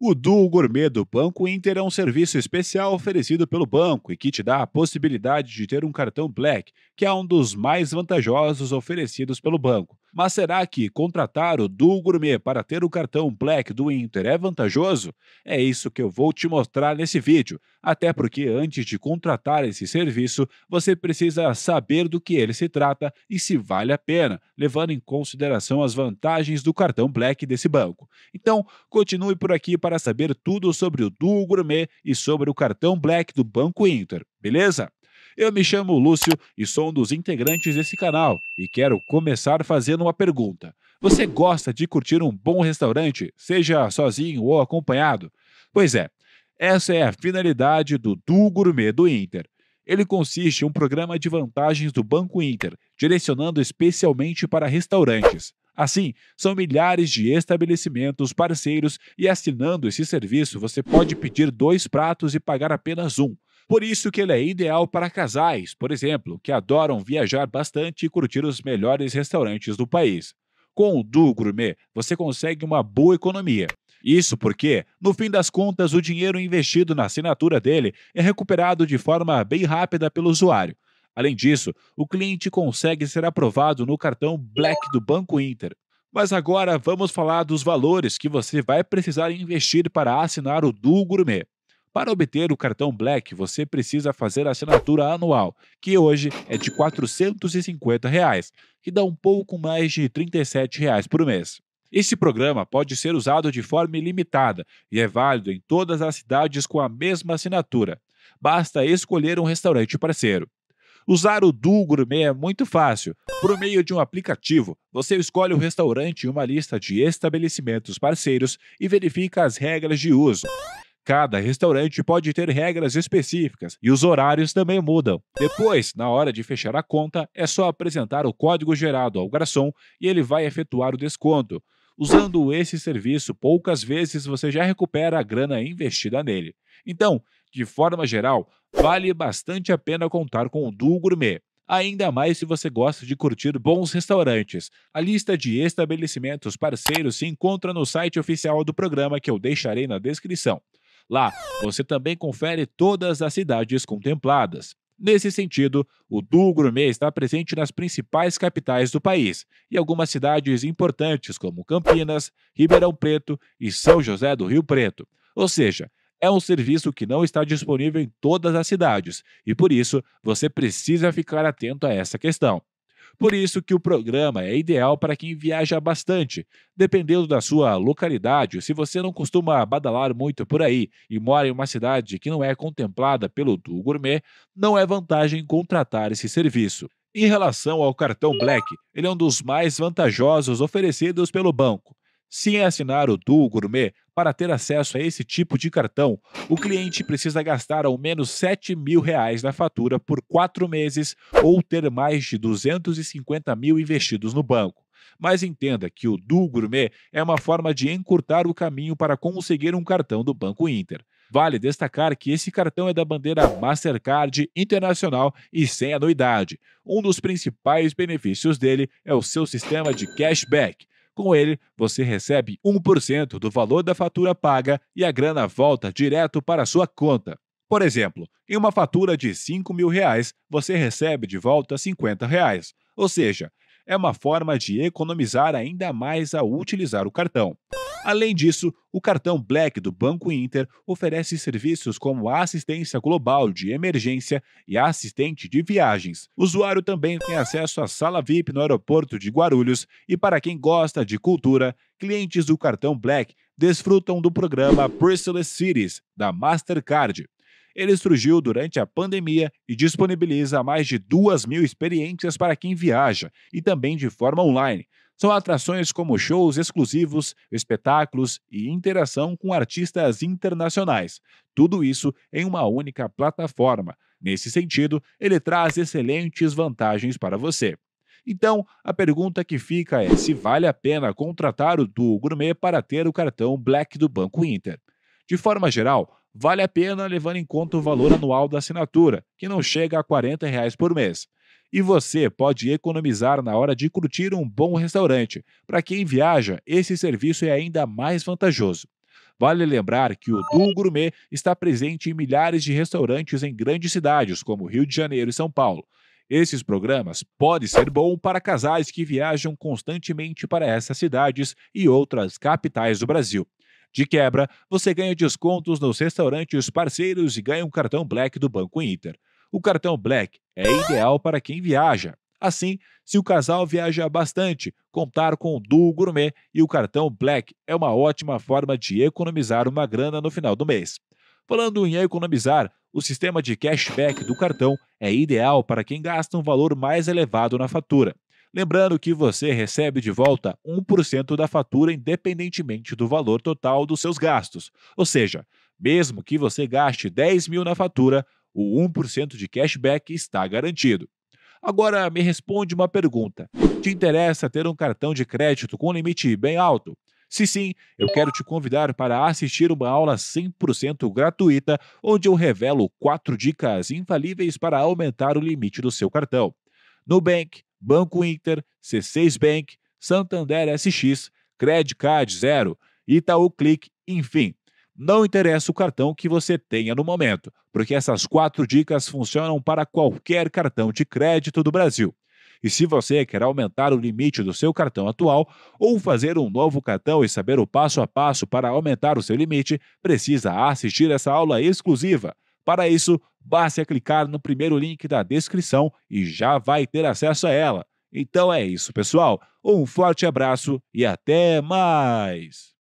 O Duo Gourmet do Banco Inter é um serviço especial oferecido pelo banco e que te dá a possibilidade de ter um cartão Black, que é um dos mais vantajosos oferecidos pelo banco. Mas será que contratar o Duo Gourmet para ter o cartão Black do Inter é vantajoso? É isso que eu vou te mostrar nesse vídeo, até porque antes de contratar esse serviço, você precisa saber do que ele se trata e se vale a pena, levando em consideração as vantagens do cartão Black desse banco. Então, continue por aqui para para saber tudo sobre o Duo Gourmet e sobre o cartão Black do Banco Inter, beleza? Eu me chamo Lúcio e sou um dos integrantes desse canal e quero começar fazendo uma pergunta. Você gosta de curtir um bom restaurante, seja sozinho ou acompanhado? Pois é, essa é a finalidade do Duo Gourmet do Inter. Ele consiste em um programa de vantagens do Banco Inter, direcionando especialmente para restaurantes. Assim, são milhares de estabelecimentos parceiros e assinando esse serviço você pode pedir dois pratos e pagar apenas um. Por isso que ele é ideal para casais, por exemplo, que adoram viajar bastante e curtir os melhores restaurantes do país. Com o Du Gourmet, você consegue uma boa economia. Isso porque, no fim das contas, o dinheiro investido na assinatura dele é recuperado de forma bem rápida pelo usuário. Além disso, o cliente consegue ser aprovado no cartão Black do Banco Inter. Mas agora vamos falar dos valores que você vai precisar investir para assinar o Duo Gourmet. Para obter o cartão Black, você precisa fazer a assinatura anual, que hoje é de R$ 450, reais, que dá um pouco mais de R$ 37 reais por mês. Este programa pode ser usado de forma ilimitada e é válido em todas as cidades com a mesma assinatura. Basta escolher um restaurante parceiro. Usar o Du Gourmet é muito fácil. Por meio de um aplicativo, você escolhe o um restaurante em uma lista de estabelecimentos parceiros e verifica as regras de uso. Cada restaurante pode ter regras específicas e os horários também mudam. Depois, na hora de fechar a conta, é só apresentar o código gerado ao garçom e ele vai efetuar o desconto. Usando esse serviço, poucas vezes você já recupera a grana investida nele. Então, de forma geral, vale bastante a pena contar com o Duo Gourmet ainda mais se você gosta de curtir bons restaurantes. A lista de estabelecimentos parceiros se encontra no site oficial do programa que eu deixarei na descrição. Lá, você também confere todas as cidades contempladas. Nesse sentido, o Duo Gourmet está presente nas principais capitais do país e algumas cidades importantes como Campinas, Ribeirão Preto e São José do Rio Preto. Ou seja, é um serviço que não está disponível em todas as cidades e por isso você precisa ficar atento a essa questão. Por isso que o programa é ideal para quem viaja bastante, dependendo da sua localidade. Se você não costuma badalar muito por aí e mora em uma cidade que não é contemplada pelo Du Gourmet, não é vantagem contratar esse serviço. Em relação ao cartão Black, ele é um dos mais vantajosos oferecidos pelo banco. Sem é assinar o Duo Gourmet, para ter acesso a esse tipo de cartão, o cliente precisa gastar ao menos R$ 7 mil reais na fatura por quatro meses ou ter mais de 250 mil investidos no banco. Mas entenda que o Duo Gourmet é uma forma de encurtar o caminho para conseguir um cartão do Banco Inter. Vale destacar que esse cartão é da bandeira Mastercard Internacional e sem anuidade. Um dos principais benefícios dele é o seu sistema de cashback, com ele, você recebe 1% do valor da fatura paga e a grana volta direto para sua conta. Por exemplo, em uma fatura de R$ mil reais, você recebe de volta R$ reais. Ou seja, é uma forma de economizar ainda mais ao utilizar o cartão. Além disso, o cartão Black do Banco Inter oferece serviços como assistência global de emergência e assistente de viagens. O usuário também tem acesso à sala VIP no aeroporto de Guarulhos e para quem gosta de cultura, clientes do cartão Black desfrutam do programa Priceless Cities da Mastercard. Ele surgiu durante a pandemia e disponibiliza mais de 2 mil experiências para quem viaja e também de forma online são atrações como shows exclusivos, espetáculos e interação com artistas internacionais. Tudo isso em uma única plataforma. Nesse sentido, ele traz excelentes vantagens para você. Então, a pergunta que fica é se vale a pena contratar o Duo Gourmet para ter o cartão Black do Banco Inter. De forma geral, vale a pena levando em conta o valor anual da assinatura, que não chega a R$ 40 reais por mês. E você pode economizar na hora de curtir um bom restaurante. Para quem viaja, esse serviço é ainda mais vantajoso. Vale lembrar que o Duo Gourmet está presente em milhares de restaurantes em grandes cidades, como Rio de Janeiro e São Paulo. Esses programas podem ser bom para casais que viajam constantemente para essas cidades e outras capitais do Brasil. De quebra, você ganha descontos nos restaurantes parceiros e ganha um cartão Black do Banco Inter. O cartão Black é ideal para quem viaja. Assim, se o casal viaja bastante, contar com o Duo Gourmet e o cartão Black é uma ótima forma de economizar uma grana no final do mês. Falando em economizar, o sistema de cashback do cartão é ideal para quem gasta um valor mais elevado na fatura. Lembrando que você recebe de volta 1% da fatura independentemente do valor total dos seus gastos. Ou seja, mesmo que você gaste 10 mil na fatura, o 1% de cashback está garantido. Agora me responde uma pergunta: te interessa ter um cartão de crédito com limite bem alto? Se sim, eu quero te convidar para assistir uma aula 100% gratuita, onde eu revelo quatro dicas infalíveis para aumentar o limite do seu cartão. Nubank, Banco Inter, C6 Bank, Santander SX, Card Zero, Itaú Click, enfim. Não interessa o cartão que você tenha no momento, porque essas quatro dicas funcionam para qualquer cartão de crédito do Brasil. E se você quer aumentar o limite do seu cartão atual ou fazer um novo cartão e saber o passo a passo para aumentar o seu limite, precisa assistir essa aula exclusiva. Para isso, basta clicar no primeiro link da descrição e já vai ter acesso a ela. Então é isso, pessoal. Um forte abraço e até mais!